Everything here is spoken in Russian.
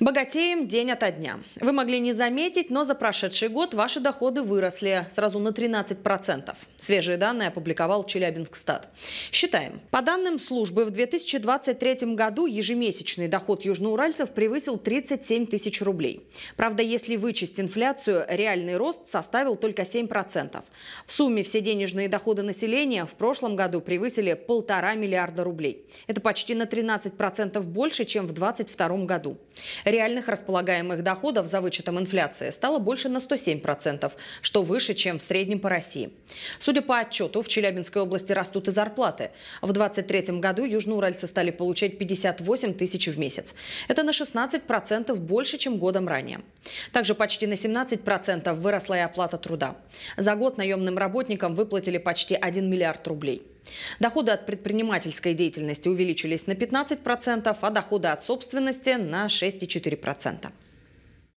Богатеем день ото дня. Вы могли не заметить, но за прошедший год ваши доходы выросли сразу на 13%. Свежие данные опубликовал Челябинскстат. Считаем, по данным службы, в 2023 году ежемесячный доход южноуральцев превысил 37 тысяч рублей. Правда, если вычесть инфляцию, реальный рост составил только 7%. В сумме все денежные доходы населения в прошлом году превысили полтора миллиарда рублей. Это почти на 13% больше, чем в 2022 году. Реальных располагаемых доходов за вычетом инфляции стало больше на 107%, что выше, чем в среднем по России. Судя по отчету, в Челябинской области растут и зарплаты. В 2023 году южноуральцы стали получать 58 тысяч в месяц. Это на 16% больше, чем годом ранее. Также почти на 17% выросла и оплата труда. За год наемным работникам выплатили почти 1 миллиард рублей. Доходы от предпринимательской деятельности увеличились на 15%, а доходы от собственности на 6,4%.